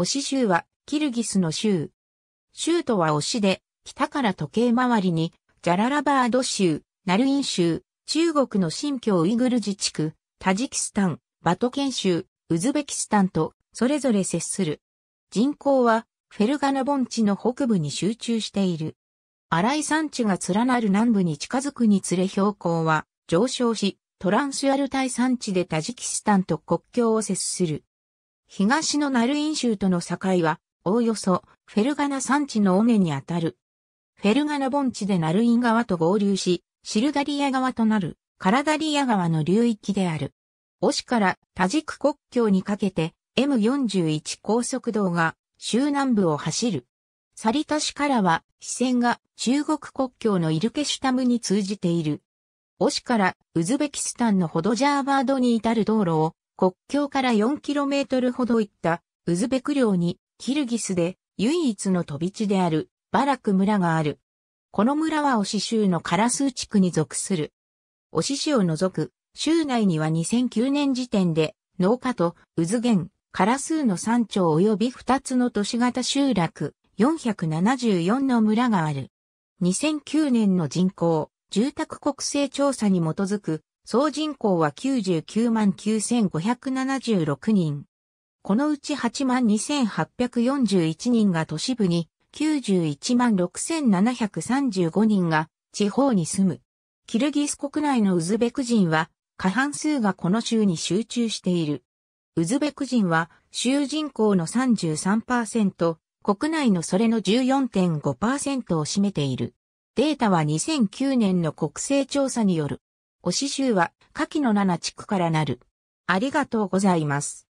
オシ州は、キルギスの州。州都はオシで、北から時計回りに、ジャララバード州、ナルイン州、中国の新疆ウイグル自治区、タジキスタン、バトケン州、ウズベキスタンと、それぞれ接する。人口は、フェルガナ盆地の北部に集中している。荒い山地が連なる南部に近づくにつれ標高は上昇し、トランスアルタイ山地でタジキスタンと国境を接する。東のナルイン州との境は、おおよそ、フェルガナ山地の尾根にあたる。フェルガナ盆地でナルイン川と合流し、シルダリア川となる、カラダリア川の流域である。オシからタジク国境にかけて M41 高速道が州南部を走る。サリタ市からは支線が中国国境のイルケシュタムに通じている。オシからウズベキスタンのホドジャーバードに至る道路を国境から 4km ほど行ったウズベク領にキルギスで唯一の飛び地であるバラク村がある。この村はオシ州のカラスー地区に属する。オシ市を除く州内には2009年時点で農家とウズゲン、カラスーの山頂及び2つの都市型集落474の村がある。2009年の人口、住宅国勢調査に基づく総人口は99万9576人。このうち8万2841人が都市部に、91万6735人が地方に住む。キルギス国内のウズベク人は、過半数がこの州に集中している。ウズベク人は、州人口の33%、国内のそれの14.5%を占めている。データは2009年の国勢調査による。推し州は下記の7地区からなる。ありがとうございます。